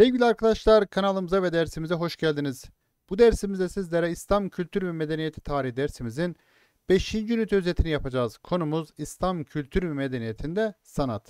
Sevgili arkadaşlar kanalımıza ve dersimize hoş geldiniz. Bu dersimizde sizlere İslam Kültür ve Medeniyeti Tarihi dersimizin 5. ünite özetini yapacağız. Konumuz İslam Kültür ve Medeniyetinde Sanat.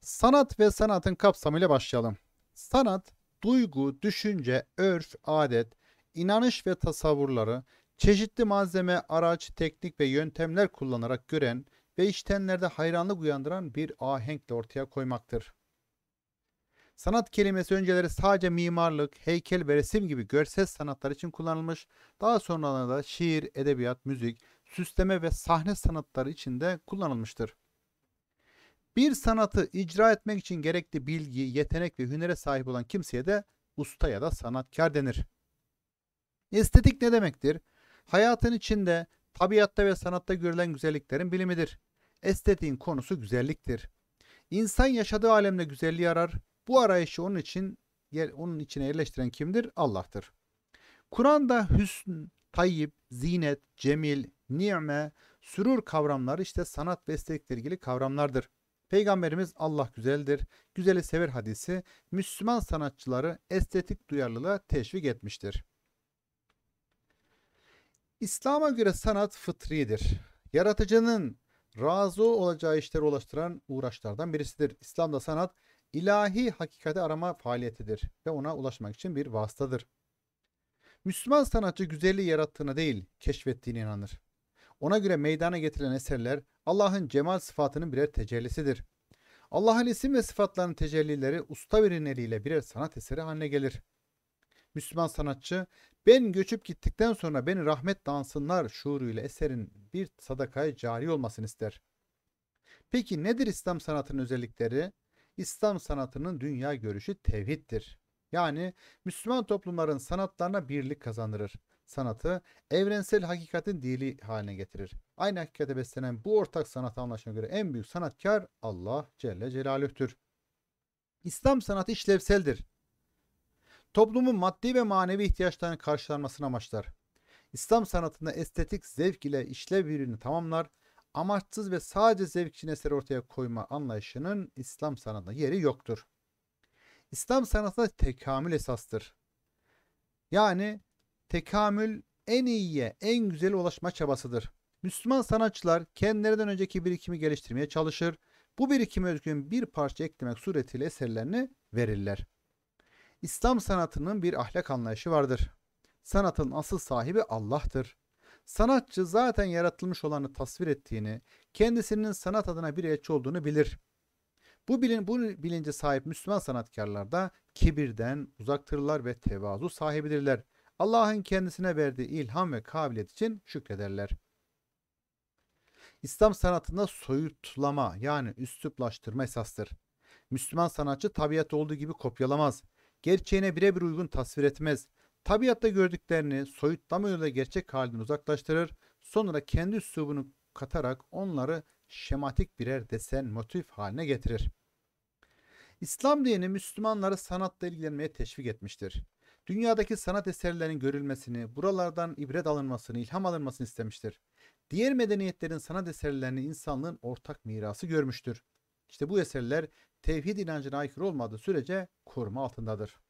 Sanat ve sanatın kapsamıyla başlayalım. Sanat, duygu, düşünce, örf, adet, inanış ve tasavvurları çeşitli malzeme, araç, teknik ve yöntemler kullanarak gören ve iştenlerde hayranlık uyandıran bir ahenkle ortaya koymaktır. Sanat kelimesi önceleri sadece mimarlık, heykel ve resim gibi görsel sanatlar için kullanılmış, daha sonralarda da şiir, edebiyat, müzik, süsleme ve sahne sanatları için de kullanılmıştır. Bir sanatı icra etmek için gerekli bilgi, yetenek ve hünere sahip olan kimseye de usta ya da sanatkar denir. Estetik ne demektir? Hayatın içinde, tabiatta ve sanatta görülen güzelliklerin bilimidir. Estetiğin konusu güzelliktir. İnsan yaşadığı alemde güzelliği arar. Bu arayışı onun için onun içine yerleştiren kimdir? Allah'tır. Kur'an'da hüsn, tayyip, zinet, cemil, ni'me, sürur kavramları işte sanat ve estetikle ilgili kavramlardır. Peygamberimiz Allah güzeldir, güzeli sever hadisi Müslüman sanatçıları estetik duyarlılığa teşvik etmiştir. İslam'a göre sanat fıtridir. Yaratıcının razı olacağı işleri ulaştıran uğraşlardan birisidir. İslam'da sanat ilahi hakikati arama faaliyetidir ve ona ulaşmak için bir vasıtadır. Müslüman sanatçı güzelliği yarattığına değil, keşfettiğine inanır. Ona göre meydana getirilen eserler Allah'ın cemal sıfatının birer tecellisidir. Allah'ın isim ve sıfatlarının tecellileri usta birinin eliyle birer sanat eseri haline gelir.'' Müslüman sanatçı ben göçüp gittikten sonra beni rahmet dansınlar şuuruyla eserin bir sadakaya cari olmasını ister. Peki nedir İslam sanatının özellikleri? İslam sanatının dünya görüşü tevhiddir. Yani Müslüman toplumların sanatlarına birlik kazandırır. Sanatı evrensel hakikatin dili haline getirir. Aynı hakikate beslenen bu ortak sanat anlayışına göre en büyük sanatkar Allah Celle Celaluh'tür. İslam sanatı işlevseldir. Toplumun maddi ve manevi ihtiyaçlarını karşılanmasını amaçlar. İslam sanatında estetik zevk ile işlev birini tamamlar, amaçsız ve sadece zevk için eser ortaya koyma anlayışının İslam sanatında yeri yoktur. İslam sanatında tekamül esastır. Yani tekamül en iyiye, en güzel ulaşma çabasıdır. Müslüman sanatçılar kendilerinden önceki birikimi geliştirmeye çalışır. Bu birikime özgün bir parça eklemek suretiyle eserlerini verirler. İslam sanatının bir ahlak anlayışı vardır. Sanatın asıl sahibi Allah'tır. Sanatçı zaten yaratılmış olanı tasvir ettiğini, kendisinin sanat adına bir elçi olduğunu bilir. Bu, bilin, bu bilince sahip Müslüman sanatkarlar da kibirden uzaktırlar ve tevazu sahibidirler. Allah'ın kendisine verdiği ilham ve kabiliyet için şükrederler. İslam sanatında soyutlama yani üsluplaştırma esastır. Müslüman sanatçı tabiat olduğu gibi kopyalamaz gerçeğine birebir uygun tasvir etmez. Tabiatta gördüklerini soyutlama yoluyla gerçek halinden uzaklaştırır. Sonra kendi üslubunu katarak onları şematik birer desen motif haline getirir. İslam dini Müslümanları sanatla ilgilenmeye teşvik etmiştir. Dünyadaki sanat eserlerinin görülmesini, buralardan ibret alınmasını, ilham alınmasını istemiştir. Diğer medeniyetlerin sanat eserlerini insanlığın ortak mirası görmüştür. İşte bu eserler tevhid inancına aykırı olmadığı sürece koruma altındadır.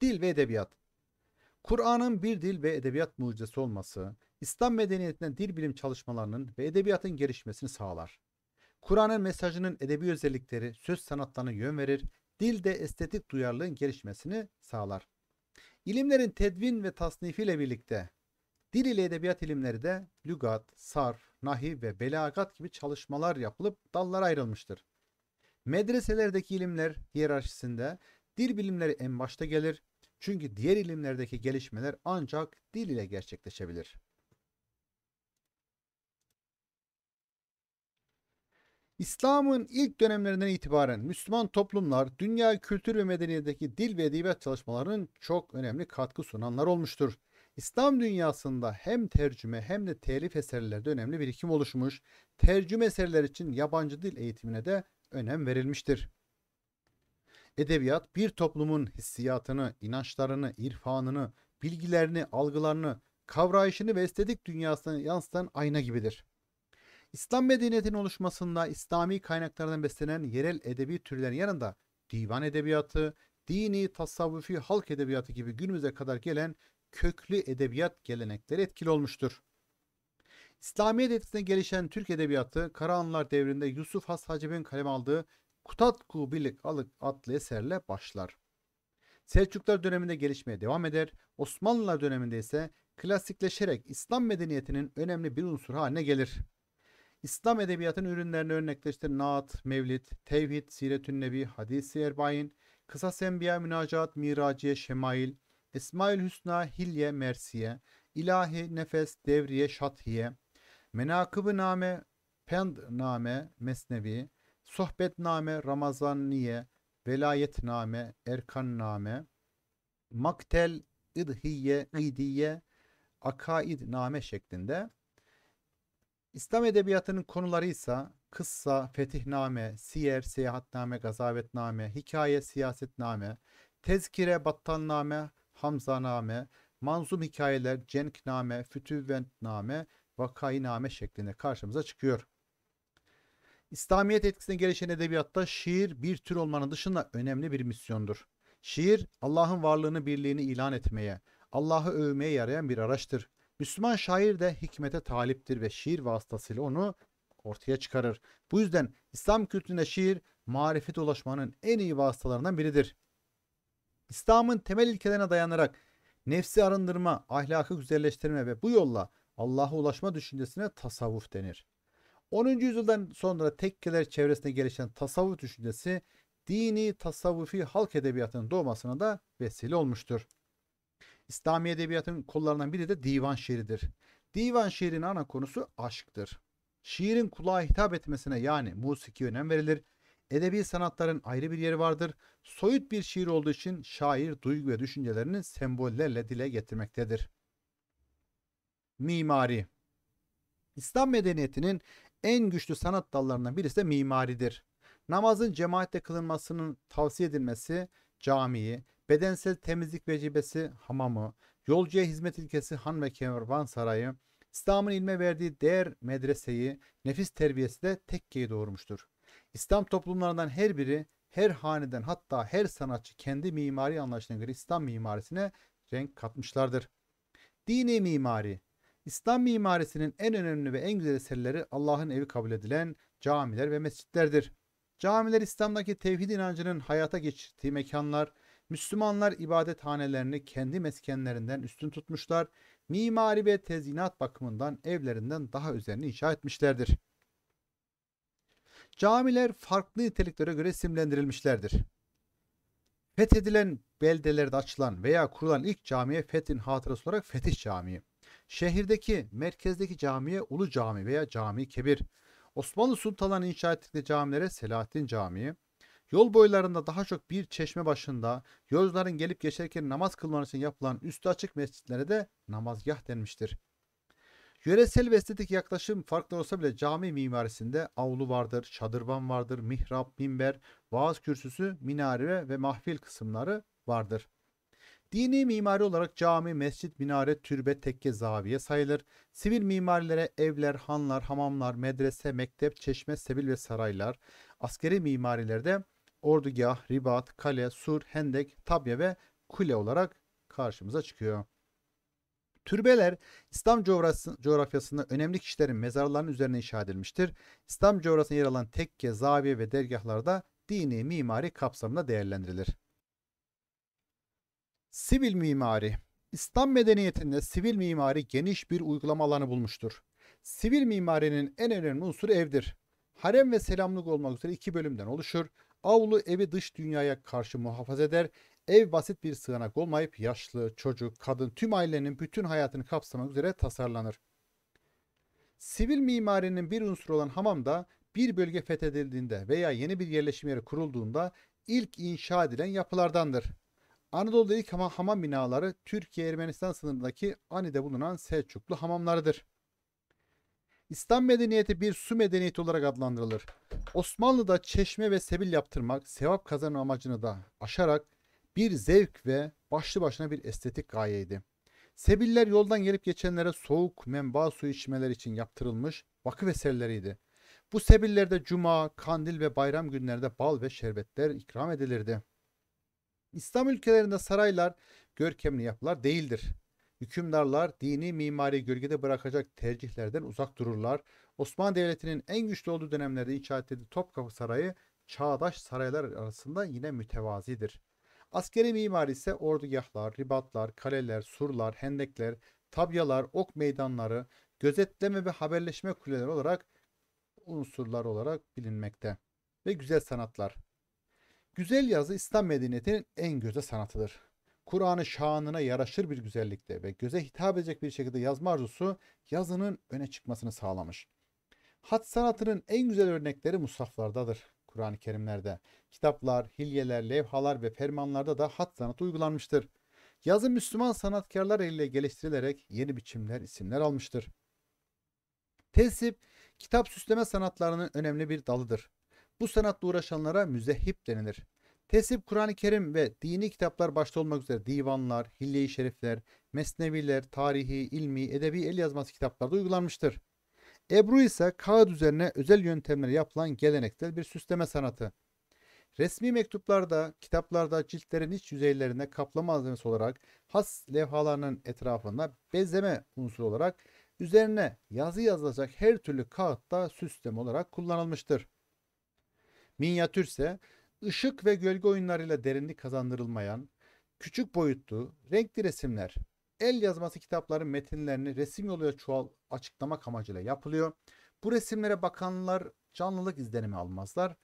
Dil ve edebiyat Kur'an'ın bir dil ve edebiyat mucizesi olması, İslam medeniyetinden dil bilim çalışmalarının ve edebiyatın gelişmesini sağlar. Kur'an'ın mesajının edebi özellikleri söz sanatlarına yön verir, dilde estetik duyarlılığın gelişmesini sağlar. İlimlerin tedvin ve tasnifiyle birlikte dil ile edebiyat ilimleri de lügat, sarf, nahiv ve belagat gibi çalışmalar yapılıp dallara ayrılmıştır. Medreselerdeki ilimler hiyerarşisinde dil bilimleri en başta gelir. Çünkü diğer ilimlerdeki gelişmeler ancak dil ile gerçekleşebilir. İslam'ın ilk dönemlerinden itibaren Müslüman toplumlar dünya kültür ve medeniyetindeki dil ve edebiyat çalışmalarının çok önemli katkı sunanlar olmuştur. İslam dünyasında hem tercüme hem de telif eserlerde önemli birikim oluşmuş, tercüme eserler için yabancı dil eğitimine de önem verilmiştir. Edebiyat bir toplumun hissiyatını, inançlarını, irfanını, bilgilerini, algılarını, kavrayışını ve estetik dünyasını yansıtan ayna gibidir. İslam medeniyetinin oluşmasında İslami kaynaklardan beslenen yerel edebi türlerin yanında divan edebiyatı, dini, tasavvufi halk edebiyatı gibi günümüze kadar gelen köklü edebiyat gelenekleri etkili olmuştur. İslamiyet etkisine gelişen Türk Edebiyatı Karahanlılar devrinde Yusuf Has Hacib'in kaleme aldığı Kutatku Birlik Alık adlı eserle başlar. Selçuklar döneminde gelişmeye devam eder. Osmanlılar döneminde ise klasikleşerek İslam medeniyetinin önemli bir unsuru haline gelir. İslam edebiyatının ürünlerini örnekleştir naat, mevlid, tevhid, siretün nebi, hadis-i erbain, kısas enbiya, münacat, miraciye, şemail, Esmaül Hüsna, Hilye, Mersiye, İlahi, Nefes, Devriye, Şathiye, Pend Pendname, Mesnevi, Sohbet Velayet Ramazanniye, Erkan Erkanname, Maktel, İdhiye, İdiye, Akaidname şeklinde. İslam edebiyatının konuları ise kıssa, fetihname, siyer, seyahatname, gazavetname, hikaye, siyasetname, tezkire, battanname, hamzaname, manzum hikayeler, cenkname, fütüvventname, vakainame şeklinde karşımıza çıkıyor. İslamiyet etkisine gelişen edebiyatta şiir bir tür olmanın dışında önemli bir misyondur. Şiir Allah'ın varlığını birliğini ilan etmeye, Allah'ı övmeye yarayan bir araçtır. Müslüman şair de hikmete taliptir ve şiir vasıtasıyla onu ortaya çıkarır. Bu yüzden İslam kültüründe şiir marifet ulaşmanın en iyi vasıtalarından biridir. İslam'ın temel ilkelerine dayanarak nefsi arındırma, ahlakı güzelleştirme ve bu yolla Allah'a ulaşma düşüncesine tasavvuf denir. 10. yüzyıldan sonra tekkeler çevresinde gelişen tasavvuf düşüncesi dini tasavvufi halk edebiyatının doğmasına da vesile olmuştur. İslami edebiyatın kollarından biri de divan şiiridir. Divan şiirinin ana konusu aşktır. Şiirin kulağa hitap etmesine yani musiki önem verilir. Edebi sanatların ayrı bir yeri vardır. Soyut bir şiir olduğu için şair duygu ve düşüncelerini sembollerle dile getirmektedir mimari. İslam medeniyetinin en güçlü sanat dallarından birisi de mimaridir. Namazın cemaatle kılınmasının tavsiye edilmesi camiyi, bedensel temizlik vecibesi hamamı, yolcuya hizmet ilkesi han ve kervan sarayı, İslam'ın ilme verdiği değer medreseyi, nefis terbiyesi de tekkeyi doğurmuştur. İslam toplumlarından her biri, her haneden hatta her sanatçı kendi mimari anlayışına göre İslam mimarisine renk katmışlardır. Dini mimari, İslam mimarisinin en önemli ve en güzel eserleri Allah'ın evi kabul edilen camiler ve mescitlerdir. Camiler İslam'daki tevhid inancının hayata geçirdiği mekanlar, Müslümanlar ibadet hanelerini kendi meskenlerinden üstün tutmuşlar, mimari ve tezyinat bakımından evlerinden daha üzerini inşa etmişlerdir. Camiler farklı niteliklere göre simlendirilmişlerdir. Fethedilen beldelerde açılan veya kurulan ilk camiye fethin hatırası olarak Fetih Camii. Şehirdeki merkezdeki camiye Ulu Cami veya Cami Kebir, Osmanlı sultanlarının inşa ettikleri camilere Selahattin Camii, yol boylarında daha çok bir çeşme başında yolcuların gelip geçerken namaz kılmaları için yapılan üstü açık mescitlere de namazgah denmiştir. Yöresel ve estetik yaklaşım farklı olsa bile cami mimarisinde avlu vardır, çadırvan vardır, mihrap, minber, vaaz kürsüsü, minare ve mahfil kısımları vardır. Dini mimari olarak cami, mescit, minare, türbe, tekke, zaviye sayılır. Sivil mimarilere evler, hanlar, hamamlar, medrese, mektep, çeşme, sebil ve saraylar. Askeri mimarilerde ordugah, ribat, kale, sur, hendek, tabya ve kule olarak karşımıza çıkıyor. Türbeler İslam coğrafyasında önemli kişilerin mezarlarının üzerine inşa edilmiştir. İslam coğrafyasında yer alan tekke, zaviye ve dergahlarda dini mimari kapsamında değerlendirilir. Sivil mimari İslam medeniyetinde sivil mimari geniş bir uygulama alanı bulmuştur. Sivil mimarinin en önemli unsuru evdir. Harem ve selamlık olmak üzere iki bölümden oluşur. Avlu evi dış dünyaya karşı muhafaza eder. Ev basit bir sığınak olmayıp yaşlı, çocuk, kadın tüm ailenin bütün hayatını kapsamak üzere tasarlanır. Sivil mimarinin bir unsuru olan hamam da bir bölge fethedildiğinde veya yeni bir yerleşim yeri kurulduğunda ilk inşa edilen yapılardandır. Anadolu'da ilk hamam, hamam binaları Türkiye-Ermenistan sınırındaki Ani'de bulunan Selçuklu hamamlarıdır. İslam medeniyeti bir su medeniyeti olarak adlandırılır. Osmanlı'da çeşme ve sebil yaptırmak sevap kazanma amacını da aşarak bir zevk ve başlı başına bir estetik gayeydi. Sebiller yoldan gelip geçenlere soğuk menba suyu içmeler için yaptırılmış vakıf eserleriydi. Bu sebillerde cuma, kandil ve bayram günlerinde bal ve şerbetler ikram edilirdi. İslam ülkelerinde saraylar görkemli yapılar değildir. Hükümdarlar dini mimari gölgede bırakacak tercihlerden uzak dururlar. Osmanlı Devleti'nin en güçlü olduğu dönemlerde inşa ettiği Topkapı Sarayı çağdaş saraylar arasında yine mütevazidir. Askeri mimari ise ordugahlar, ribatlar, kaleler, surlar, hendekler, tabyalar, ok meydanları, gözetleme ve haberleşme kuleleri olarak unsurlar olarak bilinmekte. Ve güzel sanatlar. Güzel yazı İslam medeniyetinin en göze sanatıdır. Kur'an'ı şanına yaraşır bir güzellikte ve göze hitap edecek bir şekilde yazma arzusu yazının öne çıkmasını sağlamış. Hat sanatının en güzel örnekleri musaflardadır. Kur'an-ı Kerimlerde. Kitaplar, hilyeler, levhalar ve fermanlarda da hat sanatı uygulanmıştır. Yazı Müslüman sanatkarlar eliyle geliştirilerek yeni biçimler, isimler almıştır. Tesip, kitap süsleme sanatlarının önemli bir dalıdır. Bu sanatla uğraşanlara müzehip denilir. Tesip Kur'an-ı Kerim ve dini kitaplar başta olmak üzere divanlar, hilye-i şerifler, mesneviler, tarihi, ilmi, edebi el yazması kitaplarda uygulanmıştır. Ebru ise kağıt üzerine özel yöntemler yapılan geleneksel bir süsleme sanatı. Resmi mektuplarda, kitaplarda ciltlerin iç yüzeylerine kaplama malzemesi olarak has levhalarının etrafında bezeme unsuru olarak üzerine yazı yazılacak her türlü kağıtta süsleme olarak kullanılmıştır. Minyatürse ışık ve gölge oyunlarıyla derinlik kazandırılmayan, küçük boyutlu, renkli resimler, el yazması kitapların metinlerini resim yoluyla çoğal açıklamak amacıyla yapılıyor. Bu resimlere bakanlar canlılık izlenimi almazlar.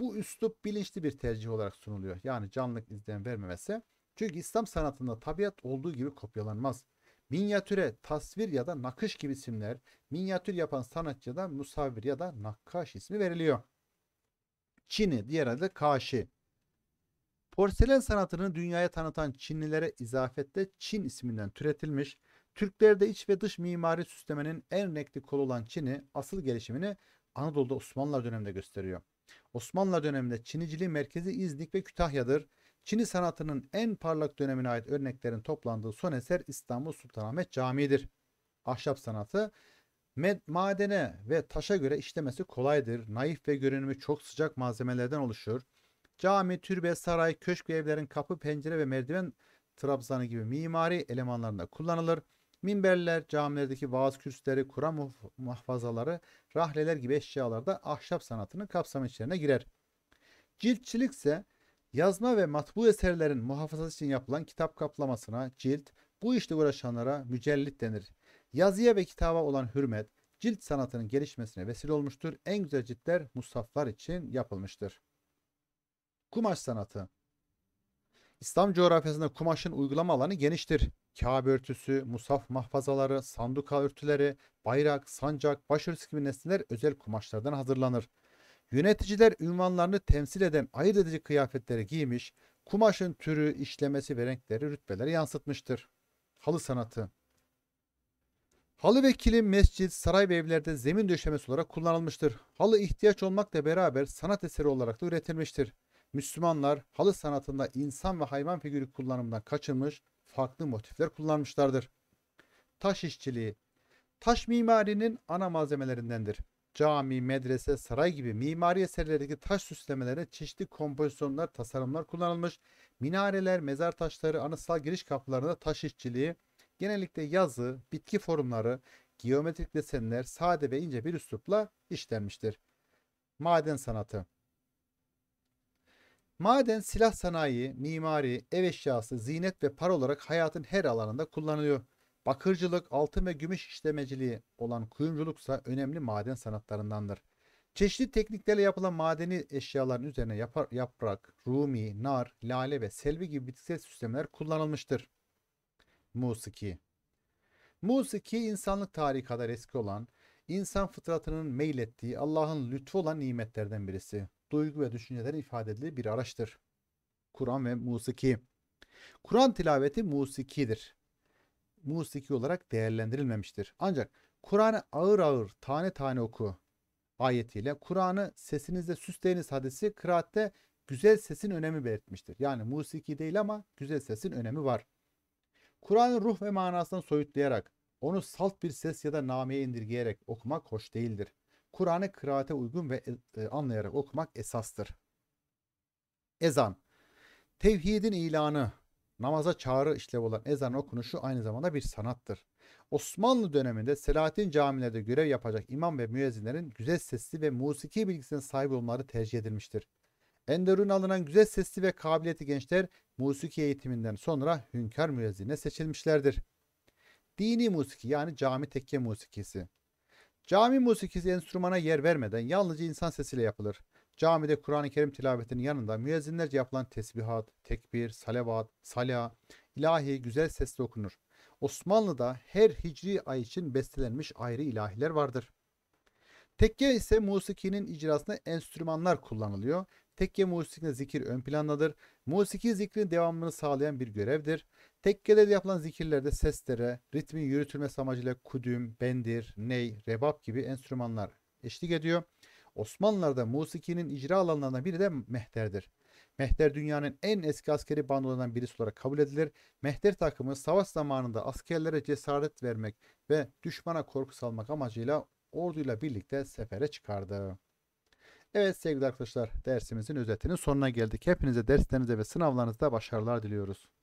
Bu üslup bilinçli bir tercih olarak sunuluyor. Yani canlılık izlenim vermemesi. Çünkü İslam sanatında tabiat olduğu gibi kopyalanmaz. Minyatüre, tasvir ya da nakış gibi isimler minyatür yapan sanatçıya da musavir ya da nakkaş ismi veriliyor. Çin'i, diğer adı Kaşi. Porselen sanatını dünyaya tanıtan Çinlilere izafette Çin isminden türetilmiş, Türklerde iç ve dış mimari süslemenin en renkli kolu olan Çin'i asıl gelişimini Anadolu'da Osmanlılar döneminde gösteriyor. Osmanlılar döneminde Çiniciliğin merkezi İznik ve Kütahya'dır. Çini sanatının en parlak dönemine ait örneklerin toplandığı son eser İstanbul Sultanahmet Camii'dir. Ahşap sanatı Madene ve taşa göre işlemesi kolaydır. Naif ve görünümü çok sıcak malzemelerden oluşur. Cami, türbe, saray, köşk ve evlerin kapı, pencere ve merdiven trabzanı gibi mimari elemanlarında kullanılır. Minberler, camilerdeki vaaz kürsüleri, kura muhafazaları, rahleler gibi eşyalarda ahşap sanatının kapsamı içine girer. Ciltçilik ise yazma ve matbu eserlerin muhafazası için yapılan kitap kaplamasına cilt, bu işte uğraşanlara mücellit denir. Yazıya ve kitaba olan hürmet cilt sanatının gelişmesine vesile olmuştur. En güzel ciltler musaflar için yapılmıştır. Kumaş sanatı İslam coğrafyasında kumaşın uygulama alanı geniştir. Kabe örtüsü, musaf mahfazaları, sanduka örtüleri, bayrak, sancak, başörtüsü gibi nesneler özel kumaşlardan hazırlanır. Yöneticiler ünvanlarını temsil eden ayırt edici kıyafetleri giymiş, kumaşın türü, işlemesi ve renkleri rütbelere yansıtmıştır. Halı sanatı Halı ve kilim mescit, saray ve evlerde zemin döşemesi olarak kullanılmıştır. Halı ihtiyaç olmakla beraber sanat eseri olarak da üretilmiştir. Müslümanlar halı sanatında insan ve hayvan figürü kullanımından kaçınmış, farklı motifler kullanmışlardır. Taş işçiliği Taş mimarinin ana malzemelerindendir. Cami, medrese, saray gibi mimari eserlerdeki taş süslemelerine çeşitli kompozisyonlar, tasarımlar kullanılmış. Minareler, mezar taşları, anıtsal giriş kapılarında taş işçiliği, Genellikle yazı, bitki formları, geometrik desenler sade ve ince bir üslupla işlenmiştir. Maden sanatı Maden silah sanayi, mimari, ev eşyası, zinet ve para olarak hayatın her alanında kullanılıyor. Bakırcılık, altın ve gümüş işlemeciliği olan kuyumculuksa önemli maden sanatlarındandır. Çeşitli tekniklerle yapılan madeni eşyaların üzerine yapar, yaprak, rumi, nar, lale ve selvi gibi bitkisel süslemeler kullanılmıştır. Musiki Musiki insanlık tarihi kadar eski olan, insan fıtratının meylettiği Allah'ın lütfu olan nimetlerden birisi. Duygu ve düşüncelerin ifade edildiği bir araçtır. Kur'an ve musiki. Kur'an tilaveti musikidir. Musiki olarak değerlendirilmemiştir. Ancak Kur'an'ı ağır ağır tane tane oku ayetiyle Kur'an'ı sesinizle süsleyiniz hadisi kıraatte güzel sesin önemi belirtmiştir. Yani musiki değil ama güzel sesin önemi var. Kur'an'ın ruh ve manasından soyutlayarak, onu salt bir ses ya da nameye indirgeyerek okumak hoş değildir. Kur'an'ı kıraate uygun ve e, anlayarak okumak esastır. Ezan Tevhidin ilanı, namaza çağrı işlev olan ezan okunuşu aynı zamanda bir sanattır. Osmanlı döneminde Selahattin camilerde görev yapacak imam ve müezzinlerin güzel sesli ve musiki bilgisine sahip olmaları tercih edilmiştir. Enderun alınan güzel sesli ve kabiliyeti gençler musiki eğitiminden sonra hünkar müezzine seçilmişlerdir. Dini musiki yani cami tekke musikisi. Cami musikisi enstrümana yer vermeden yalnızca insan sesiyle yapılır. Camide Kur'an-ı Kerim tilavetinin yanında müezzinlerce yapılan tesbihat, tekbir, salavat, sala, ilahi güzel sesle okunur. Osmanlı'da her hicri ay için bestelenmiş ayrı ilahiler vardır. Tekke ise musikinin icrasında enstrümanlar kullanılıyor Tekke musikine zikir ön plandadır. Musiki zikrin devamını sağlayan bir görevdir. Tekkede de yapılan zikirlerde seslere, ritmin yürütülmesi amacıyla kudüm, bendir, ney, rebap gibi enstrümanlar eşlik ediyor. Osmanlılar'da musikinin icra alanlarından biri de mehterdir. Mehter dünyanın en eski askeri bandolarından birisi olarak kabul edilir. Mehter takımı savaş zamanında askerlere cesaret vermek ve düşmana korku salmak amacıyla orduyla birlikte sefere çıkardı. Evet sevgili arkadaşlar dersimizin özetinin sonuna geldik. Hepinize derslerinize ve sınavlarınızda başarılar diliyoruz.